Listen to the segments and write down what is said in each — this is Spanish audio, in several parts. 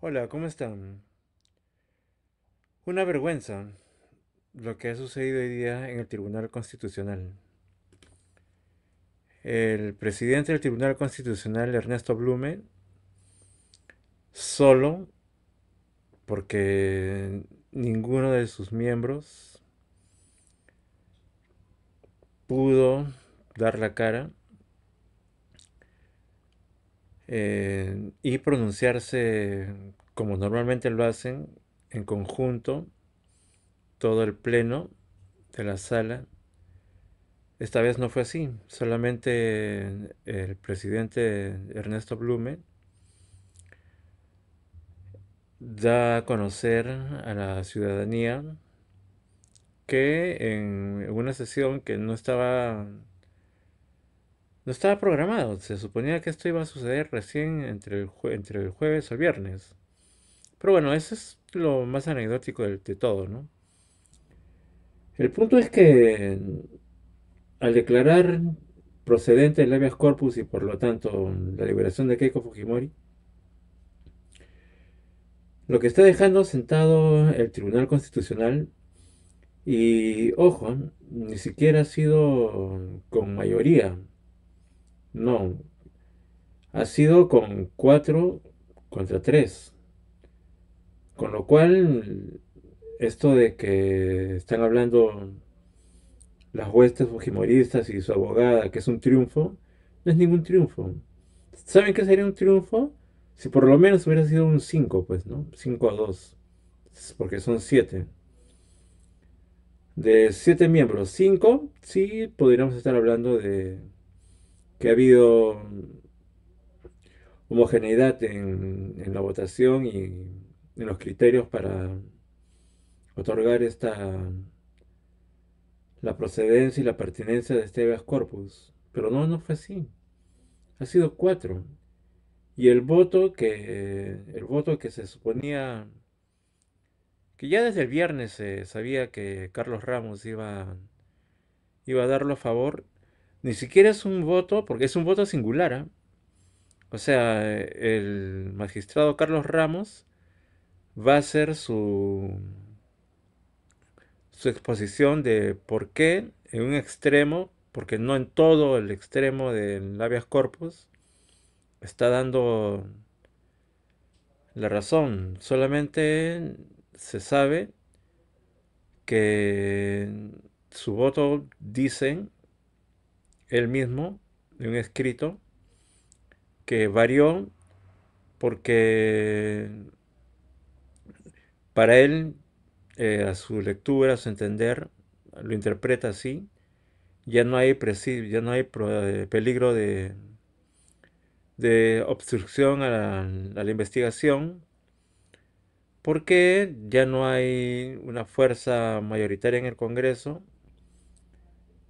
Hola, ¿cómo están? Una vergüenza lo que ha sucedido hoy día en el Tribunal Constitucional. El presidente del Tribunal Constitucional, Ernesto Blume, solo porque ninguno de sus miembros pudo dar la cara, eh, y pronunciarse como normalmente lo hacen en conjunto todo el pleno de la sala. Esta vez no fue así, solamente el presidente Ernesto Blume da a conocer a la ciudadanía que en una sesión que no estaba no estaba programado, se suponía que esto iba a suceder recién entre el, entre el jueves o el viernes. Pero bueno, eso es lo más anecdótico de, de todo, ¿no? El punto es que al declarar procedente el habeas corpus y por lo tanto la liberación de Keiko Fujimori, lo que está dejando sentado el Tribunal Constitucional, y ojo, ni siquiera ha sido con mayoría, no. Ha sido con 4 contra 3. Con lo cual, esto de que están hablando las huestes fujimoristas y su abogada, que es un triunfo, no es ningún triunfo. ¿Saben qué sería un triunfo? Si por lo menos hubiera sido un 5, pues, ¿no? 5 a 2. Porque son 7. De 7 miembros, 5, sí podríamos estar hablando de que ha habido mm, homogeneidad en, la votación y en los criterios para otorgar esta la procedencia y la pertinencia de este corpus. Pero no, no fue así. Ha sido cuatro. Y el voto que el voto que se suponía que ya desde el viernes se sabía que Carlos Ramos iba, iba a darlo a favor, ni siquiera es un voto, porque es un voto singular. ¿ah? O sea, el magistrado Carlos Ramos va a hacer su, su exposición de por qué en un extremo, porque no en todo el extremo del labias corpus, está dando la razón. Solamente se sabe que su voto, dicen, él mismo, de un escrito, que varió porque para él, eh, a su lectura, a su entender, lo interpreta así, ya no hay, ya no hay eh, peligro de, de obstrucción a la investigación, porque ya no hay una fuerza mayoritaria en el Congreso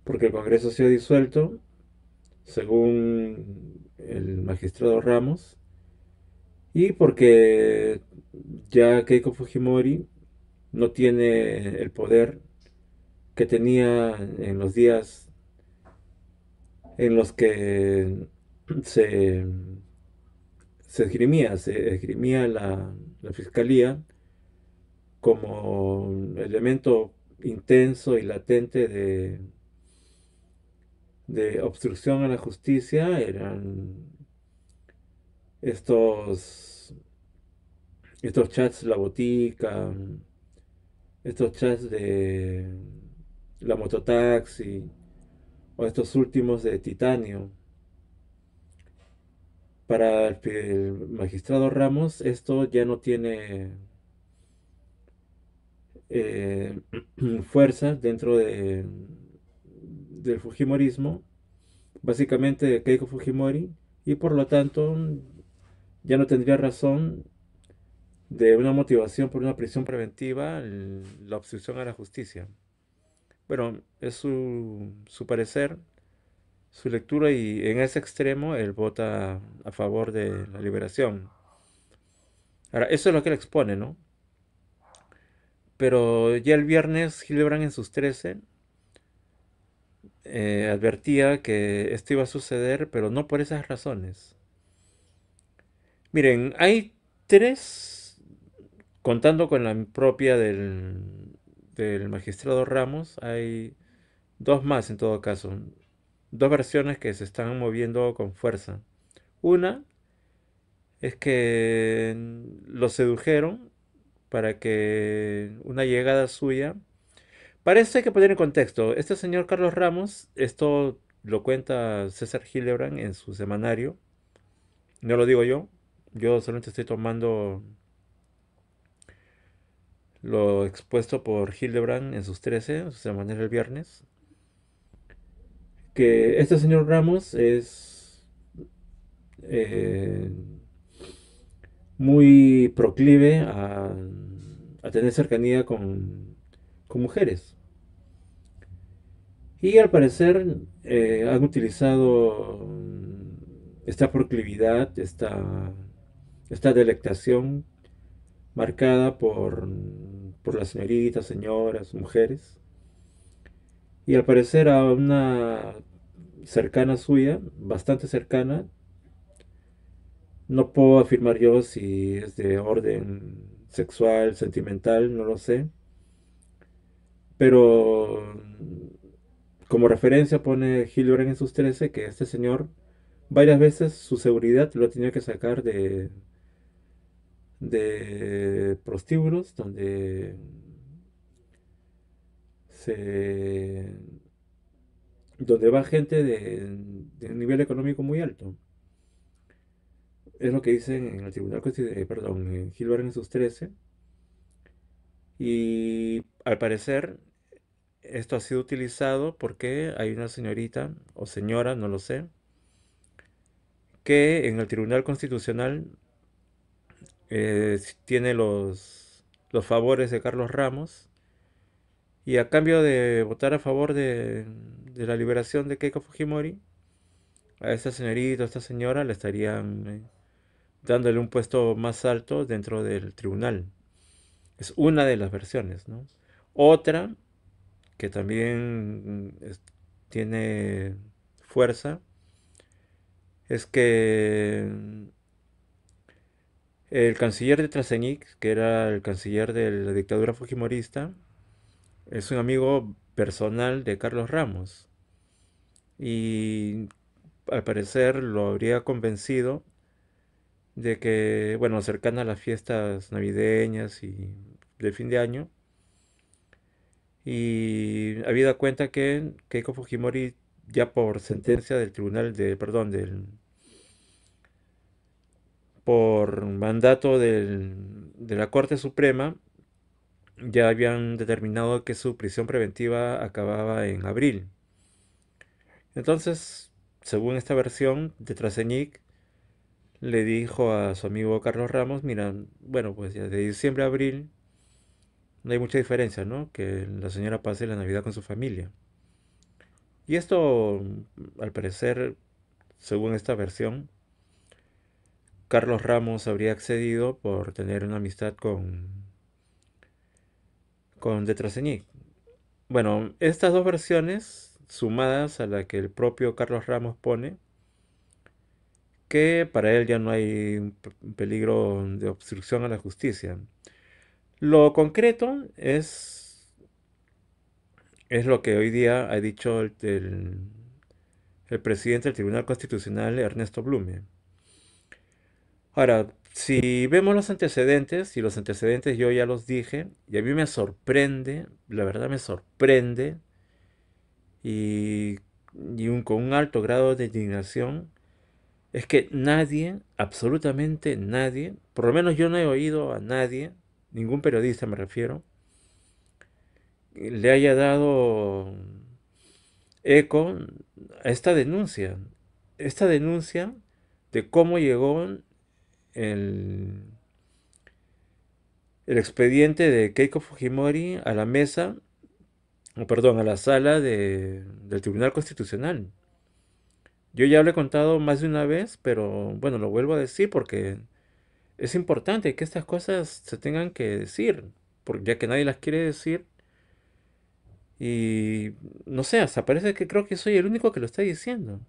porque el Congreso se ha disuelto, según el magistrado Ramos, y porque ya Keiko Fujimori no tiene el poder que tenía en los días en los que se, esgrimía, se esgrimía la fiscalía como elemento intenso y latente de de obstrucción a la justicia eran estos, estos chats La Botica, estos chats de La Mototaxi, o estos últimos de Titanio. Para el magistrado Ramos esto ya no tiene eh, fuerza dentro de, del Fujimorismo, básicamente de Keiko Fujimori, y por lo tanto ya no tendría razón de una motivación por una prisión preventiva la obstrucción a la justicia. Bueno, es su, parecer, su lectura y en ese extremo él vota a favor de la liberación. Ahora, eso es lo que él expone, ¿no? Pero ya el viernes celebran en sus 13 eh, advertía que esto iba a suceder, pero no por esas razones. Miren, hay tres, contando con la propia del, del magistrado Ramos, hay dos más en todo caso, dos versiones que se están moviendo con fuerza. Una es que los sedujeron para que una llegada suya para esto hay que poner en contexto. Este señor Carlos Ramos, esto lo cuenta César Hildebrand en su semanario. No lo digo yo. Yo solamente estoy tomando lo expuesto por Hildebrand en sus 13, en su semanario el viernes. Que este señor Ramos es eh, muy proclive a, tener cercanía con mujeres. Y al parecer eh, han utilizado mm, esta proclividad, esta, esta delectación marcada por, mm, por las señoritas, señoras, mujeres. Y al parecer a una cercana suya, bastante cercana, no puedo afirmar yo si es de orden sexual, sentimental, no lo sé. Pero mm, como referencia pone Hilbert en sus 13 que este señor varias veces su seguridad lo ha tenido que sacar de, de prostíbulos donde se donde va gente de, un nivel económico muy alto. Es lo que dicen en el Tribunal Constitucional, eh, perdón, en Gilbert en sus 13. Y al parecer esto ha sido utilizado porque hay una señorita o señora, no lo sé, que en el Tribunal Constitucional eh, tiene los, los favores de Carlos Ramos y a cambio de votar a favor de, la liberación de Keiko Fujimori, a esta señorita, a esta señora le estarían eh, dándole un puesto más alto dentro del tribunal. Es una de las versiones, ¿no? Otra que también mm, tiene fuerza, es que mm, el canciller de Trasenik, que era el canciller de la dictadura fujimorista, es un amigo personal de Carlos Ramos. Y al parecer lo habría convencido de que, bueno, cercana a las fiestas navideñas y de fin de año, y había dado cuenta que Keiko Fujimori, ya por sentencia del tribunal, de, perdón, del, por mandato de la Corte Suprema, ya habían determinado que su prisión preventiva acababa en abril. Entonces, según esta versión de Traseñic, le dijo a su amigo Carlos Ramos, mira, bueno, pues ya de diciembre a abril no hay mucha diferencia, ¿no? Que la señora pase la Navidad con su familia. Y esto, al parecer, según esta versión, Carlos Ramos habría accedido por tener una amistad con, con Bueno, estas dos versiones, sumadas a la que el propio Carlos Ramos pone, que para él ya no hay peligro de obstrucción a la justicia. Lo concreto es, es lo que hoy día ha dicho el, el, presidente del Tribunal Constitucional, Ernesto Blume. Ahora, si vemos los antecedentes, y los antecedentes yo ya los dije, y a mí me sorprende, la verdad me sorprende, y, con un alto grado de indignación, es que nadie, absolutamente nadie, por lo menos yo no he oído a nadie, ningún periodista me refiero, le haya dado eco a esta denuncia, esta denuncia de cómo llegó el, el expediente de Keiko Fujimori a la mesa, o perdón, a la sala del Tribunal Constitucional. Yo ya lo he contado más de una vez, pero bueno, lo vuelvo a decir porque es importante que estas cosas se tengan que decir, porque ya que nadie las quiere decir. Y no sé, hasta parece que creo que soy el único que lo está diciendo.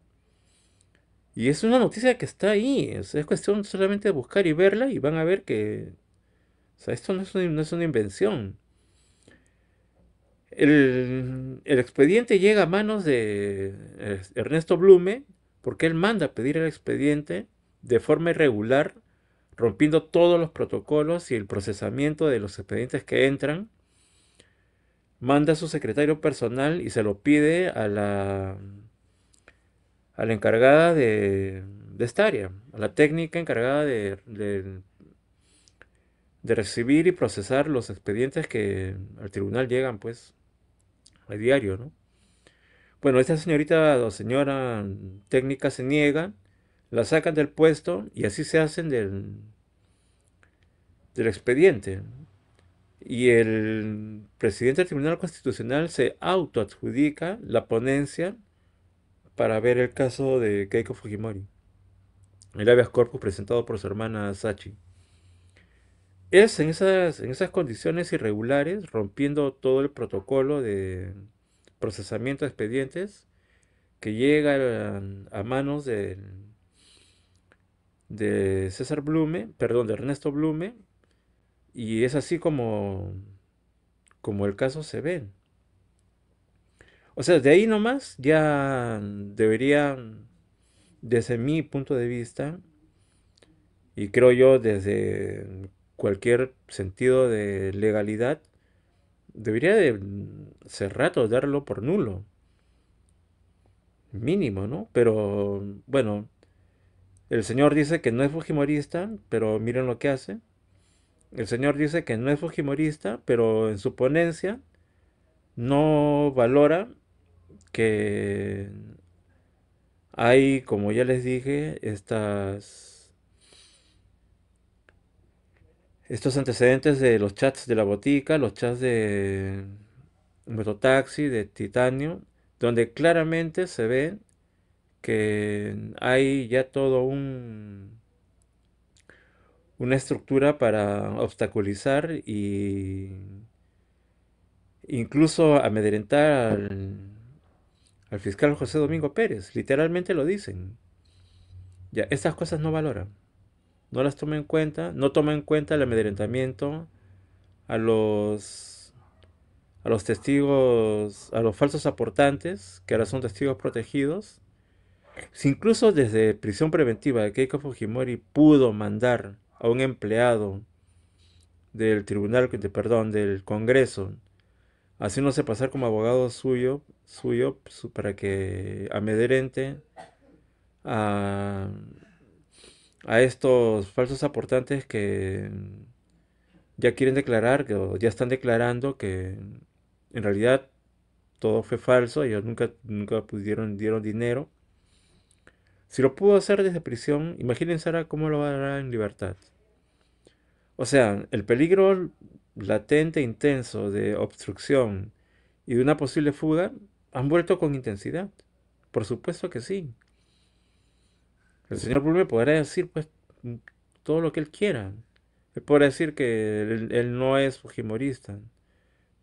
Y es una noticia que está ahí, es, cuestión solamente de buscar y verla y van a ver que... esto no es, una, invención. el, expediente llega a manos de eh, Ernesto Blume porque él manda a pedir el expediente de forma irregular rompiendo todos los protocolos y el procesamiento de los expedientes que entran, manda a su secretario personal y se lo pide a la, a encargada de, de esta área, a la técnica encargada de, de, recibir y procesar los expedientes que al tribunal llegan, pues, a diario, ¿no? Bueno, esta señorita o señora técnica se niega, la sacan del puesto y así se hacen del, del expediente. Y el presidente del Tribunal Constitucional se autoadjudica la ponencia para ver el caso de Keiko Fujimori, el habeas corpus presentado por su hermana Sachi. Es en esas, en esas condiciones irregulares, rompiendo todo el protocolo de procesamiento de expedientes, que llega a, manos de de César Blume, perdón, de Ernesto Blume, y es así como, como el caso se ve. O sea, de ahí nomás ya debería, desde mi punto de vista, y creo yo desde cualquier sentido de legalidad, debería de ser rato darlo por nulo. Mínimo, ¿no? Pero bueno, el señor dice que no es fujimorista, pero miren lo que hace el señor dice que no es fujimorista, pero en su ponencia no valora que hay, como ya les dije, estas, estos antecedentes de los chats de la botica, los chats de mototaxi, de titanio, donde claramente se ve que hay ya todo un una estructura para obstaculizar y incluso amedrentar al, fiscal José Domingo Pérez. Literalmente lo dicen. Ya, estas cosas no valoran. No las toman en cuenta, no toman en cuenta el amedrentamiento a los a los testigos, a los falsos aportantes, que ahora son testigos protegidos. Si incluso desde prisión preventiva de Keiko Fujimori pudo mandar a un empleado del tribunal, te perdón, del Congreso, haciéndose pasar como abogado suyo, suyo pues, para que amedrente a, a estos falsos aportantes que ya quieren declarar, que ya están declarando que en realidad todo fue falso, ellos nunca, nunca pudieron, dieron dinero si lo pudo hacer desde prisión, imagínense ahora cómo lo hará en libertad. O sea, el peligro latente e intenso de obstrucción y de una posible fuga han vuelto con intensidad. Por supuesto que sí. El señor Blume podrá decir pues todo lo que él quiera. Él podrá decir que él, no es fujimorista.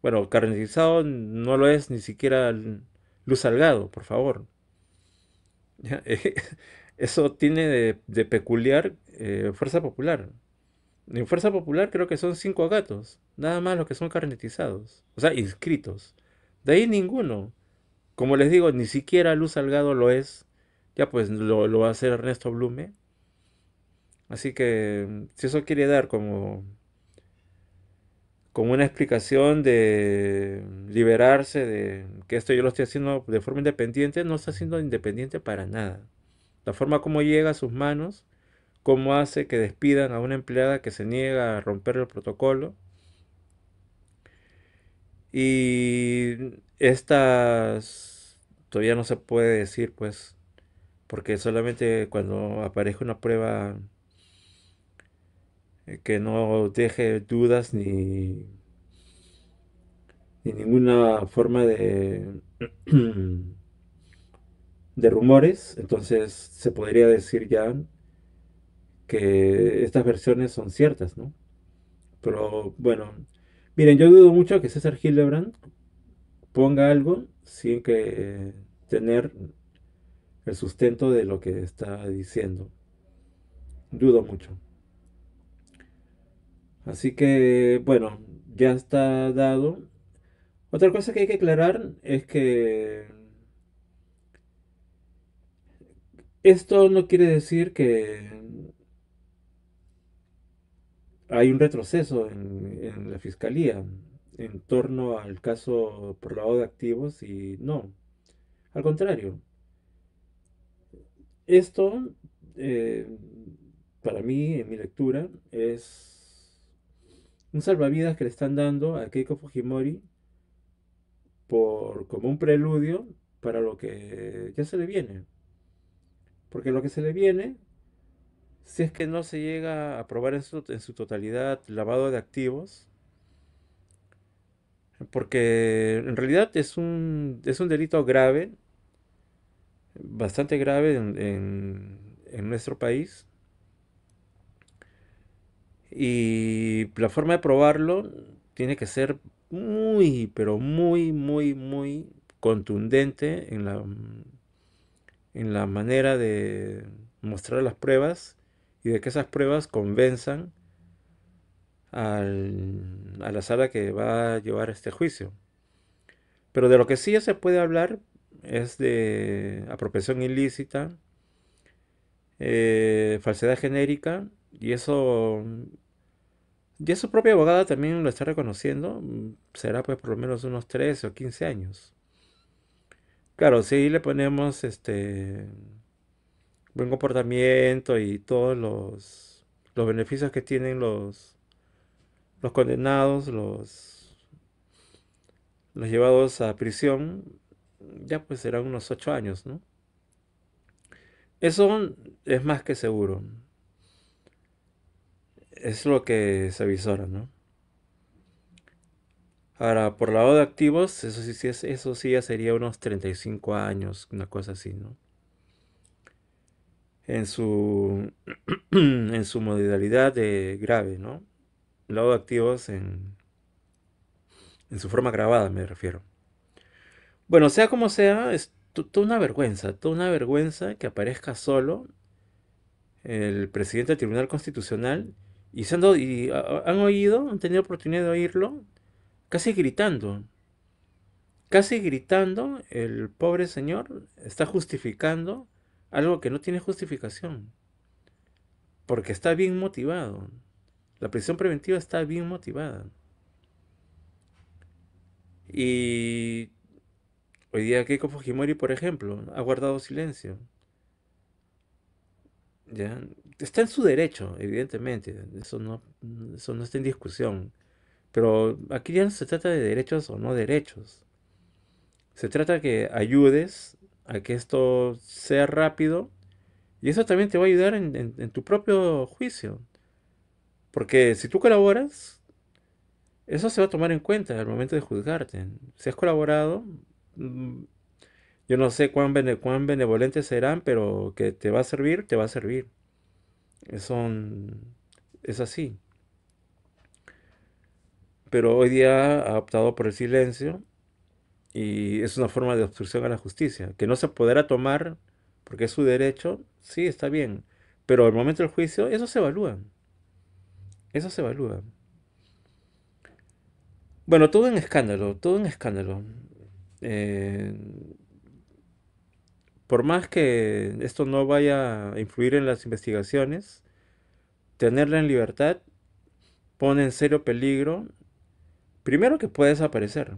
Bueno, carnetizado no lo es ni siquiera Luz Salgado, por favor. Eh, eso tiene de, peculiar eh, Fuerza Popular. En Fuerza Popular creo que son cinco gatos, nada más los que son carnetizados, o sea, inscritos. De ahí ninguno. Como les digo, ni siquiera Luz Salgado lo es. Ya pues lo, lo va a hacer Ernesto Blume. Así que si eso quiere dar como con una explicación de liberarse de que esto yo lo estoy haciendo de forma independiente, no está siendo independiente para nada. La forma como llega a sus manos, cómo hace que despidan a una empleada que se niega a romper el protocolo. Y estas todavía no se puede decir, pues, porque solamente cuando aparece una prueba eh, que no deje dudas ni, ni ninguna forma de, de rumores. Entonces se podría decir ya que estas versiones son ciertas, ¿no? Pero bueno, miren, yo dudo mucho que César Hildebrand ponga algo sin que eh, tener el sustento de lo que está diciendo. Dudo mucho. Así que, bueno, ya está dado. Otra cosa que hay que aclarar es que esto no quiere decir que hay un retroceso en, la fiscalía en torno al caso por lavado de activos y no. Al contrario, esto eh, para mí, en mi lectura, es un salvavidas que le están dando a Keiko Fujimori por, como un preludio para lo que ya se le viene. Porque lo que se le viene, si es que no se llega a aprobar en en su totalidad lavado de activos, porque en realidad es un, es un delito grave, bastante grave en nuestro país, y la forma de probarlo tiene que ser muy, pero muy, muy, muy contundente en la, en la manera de mostrar las pruebas y de que esas pruebas convenzan a la sala que va a llevar este juicio. Pero de lo que sí ya se puede hablar es de apropiación ilícita, eh, falsedad genérica, y eso ya su propia abogada también lo está reconociendo. Mm, será pues por lo menos unos 13 o 15 años. Claro, si le ponemos este buen comportamiento y todos los, beneficios que tienen los, los condenados, los, los llevados a prisión, ya pues serán unos 8 años, ¿no? Eso es más que seguro es lo que se avisora, ¿no? Ahora, por lado de activos, eso sí, eso sí ya sería unos 35 años, una cosa así, ¿no? En su, en su modalidad de grave, ¿no? Lado de activos en, en su forma grabada, me refiero. Bueno, sea como sea, es toda una vergüenza, toda una vergüenza que aparezca solo el presidente del Tribunal Constitucional y, han oído, han tenido oportunidad de oírlo, casi gritando. Casi gritando, el pobre señor está justificando algo que no tiene justificación. Porque está bien motivado. La prisión preventiva está bien motivada. Y hoy día Keiko Fujimori, por ejemplo, ha guardado silencio. ¿Ya? está en su derecho, evidentemente, eso no, eso no está en discusión. Pero aquí ya no se trata de derechos o no derechos. Se trata que ayudes a que esto sea rápido y eso también te va a ayudar en, tu propio juicio. Porque si tú colaboras, eso se va a tomar en cuenta al momento de juzgarte. Si has colaborado, mm, yo no sé cuán, bene, cuán benevolentes serán, pero que te va a servir, te va a servir son, es así. Pero hoy día ha optado por el silencio y es una forma de obstrucción a la justicia, que no se podrá tomar porque es su derecho, sí, está bien, pero al momento del juicio eso se evalúa. Eso se evalúa. Bueno, todo un escándalo, todo un escándalo. Eh, por más que esto no vaya a influir en las investigaciones, tenerla en libertad pone en serio peligro, primero que puede desaparecer.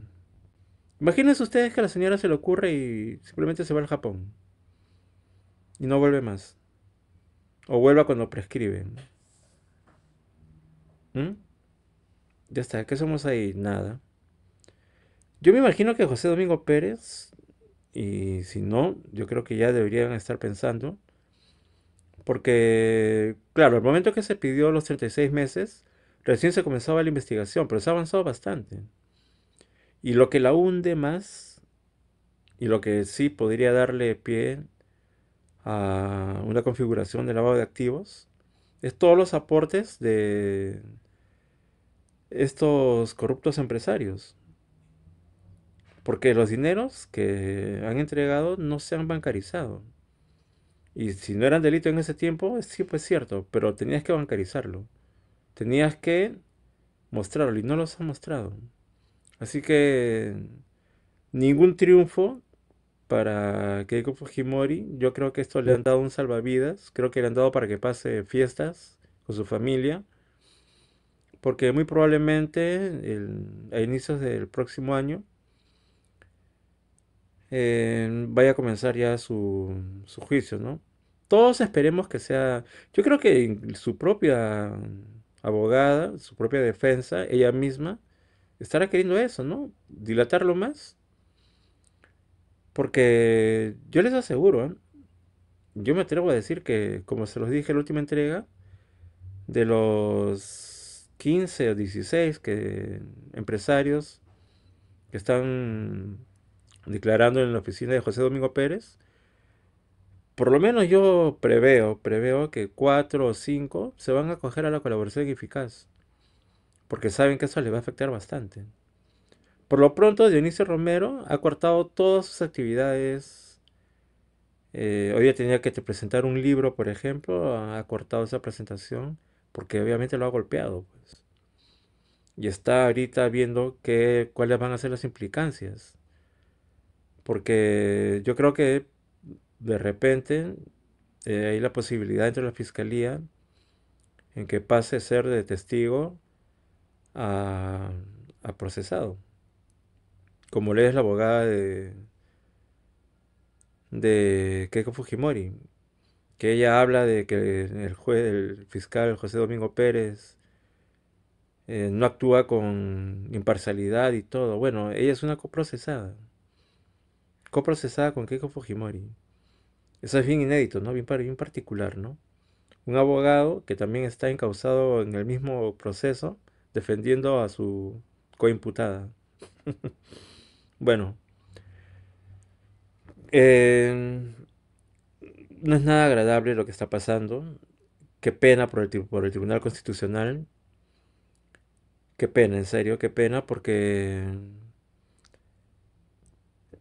Imagínense ustedes que a la señora se le ocurre y simplemente se va al Japón y no vuelve más. O vuelva cuando prescriben. ¿Mm? Ya está, ¿qué somos ahí? Nada. Yo me imagino que José Domingo Pérez y si no, yo creo que ya deberían estar pensando. Porque, claro, el momento que se pidió los 36 meses, recién se comenzaba la investigación, pero se ha avanzado bastante. Y lo que la hunde más, y lo que sí podría darle pie a una configuración de lavado de activos, es todos los aportes de estos corruptos empresarios porque los dineros que han entregado no se han bancarizado. Y si no eran delito en ese tiempo, sí, fue pues, cierto, pero tenías que bancarizarlo. Tenías que mostrarlo y no los han mostrado. Así que ningún triunfo para Keiko Fujimori. Yo creo que esto le han dado un salvavidas. Creo que le han dado para que pase fiestas con su familia. Porque muy probablemente a inicios del próximo año eh, vaya a comenzar ya su, su juicio, ¿no? Todos esperemos que sea, yo creo que su propia abogada, su propia defensa, ella misma, estará queriendo eso, ¿no? Dilatarlo más. Porque yo les aseguro, ¿eh? yo me atrevo a decir que, como se los dije en la última entrega, de los 15 o 16 que, empresarios que están declarando en la oficina de José Domingo Pérez, por lo menos yo preveo, preveo que cuatro o cinco se van a acoger a la colaboración eficaz, porque saben que eso les va a afectar bastante. Por lo pronto, Dionisio Romero ha cortado todas sus actividades. Eh, hoy ya tenía que presentar un libro, por ejemplo, ha cortado esa presentación porque obviamente lo ha golpeado. Pues. Y está ahorita viendo que, cuáles van a ser las implicancias porque yo creo que de repente eh, hay la posibilidad entre la fiscalía en que pase a ser de testigo a, procesado. Como le es la abogada de, de Keiko Fujimori, que ella habla de que el juez, el fiscal José Domingo Pérez eh, no actúa con imparcialidad y todo. Bueno, ella es una coprocesada coprocesada con Keiko Fujimori. Eso es bien inédito, ¿no? Bien, bien particular, ¿no? Un abogado que también está encausado en el mismo proceso defendiendo a su coimputada. bueno, em, no es nada agradable lo que está pasando. Qué pena por por el Tribunal Constitucional. Qué pena, en serio, qué pena porque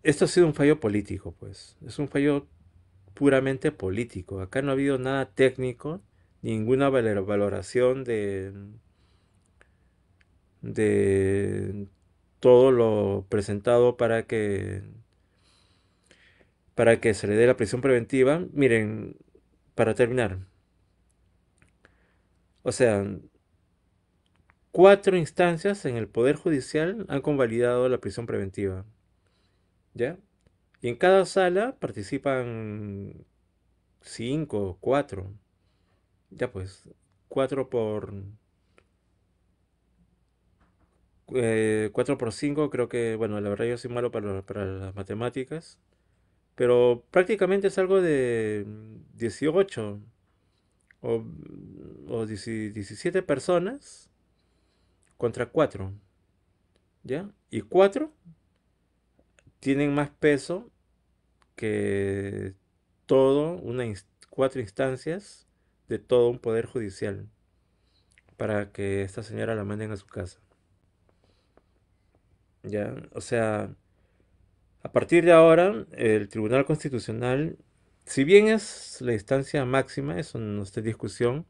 esto ha sido un fallo político, pues. Es un fallo puramente político. Acá no ha habido nada técnico, ninguna valoración de, de todo lo presentado para que para que se le dé la prisión preventiva. Miren, para terminar. O sea, cuatro instancias en el Poder Judicial han convalidado la prisión preventiva. ¿ya? Y en cada sala participan 5, 4 Ya pues, 4 por... Eh, por 5 creo que, bueno, la verdad yo soy malo para, las matemáticas, pero prácticamente es algo de 18 o 17 personas contra 4, ¿ya? Y 4 tienen más peso que todo, una cuatro instancias de todo un poder judicial para que esta señora la manden a su casa. ¿Ya? O sea, a partir de ahora, el Tribunal Constitucional, si bien es la instancia máxima, eso no está en discusión,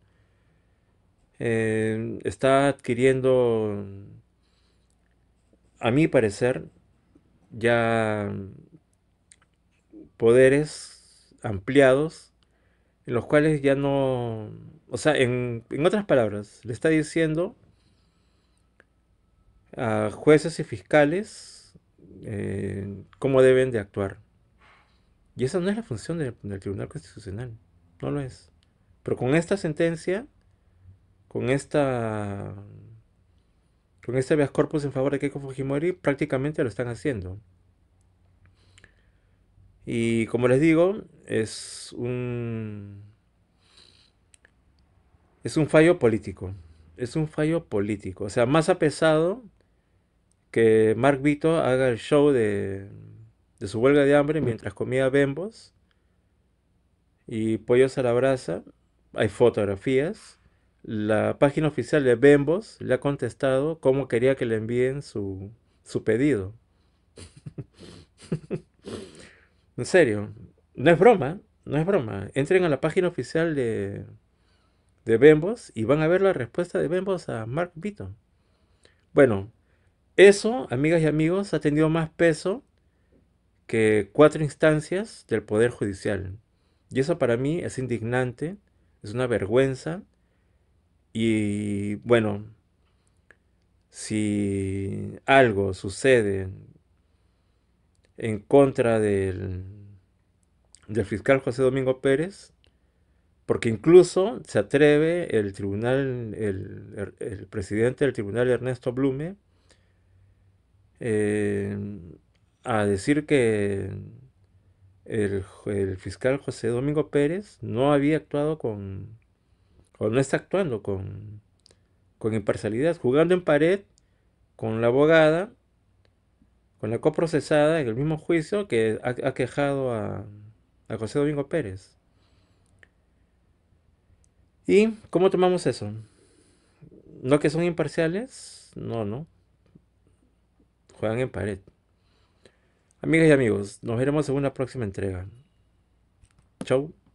eh, está adquiriendo, a mi parecer, ya poderes ampliados en los cuales ya no... O sea, en, otras palabras, le está diciendo a jueces y fiscales eh, cómo deben de actuar. Y esa no es la función del, del, Tribunal Constitucional, no lo es. Pero con esta sentencia, con esta con este habeas corpus en favor de Keiko Fujimori prácticamente lo están haciendo. Y como les digo, es un es un fallo político. Es un fallo político. O sea, más apesado pesado que Mark Vito haga el show de, de su huelga de hambre mientras comía bembos y pollos a la brasa. Hay fotografías la página oficial de Bembos le ha contestado cómo quería que le envíen su, pedido. en serio, no es broma, no es broma. Entren a la página oficial de, de Bembos y van a ver la respuesta de Bembos a Mark Beaton. Bueno, eso, amigas y amigos, ha tenido más peso que cuatro instancias del Poder Judicial. Y eso para mí es indignante, es una vergüenza y bueno, si algo sucede en contra del, del fiscal José Domingo Pérez, porque incluso se atreve el tribunal, el, presidente del tribunal Ernesto Blume, eh, a decir que el, fiscal José Domingo Pérez no había actuado con, o no está actuando con, imparcialidad, jugando en pared con la abogada, con la coprocesada en el mismo juicio que ha, quejado a, a José Domingo Pérez. ¿Y cómo tomamos eso? ¿No que son imparciales? No, no. Juegan en pared. Amigas y amigos, nos veremos en una próxima entrega. Chau.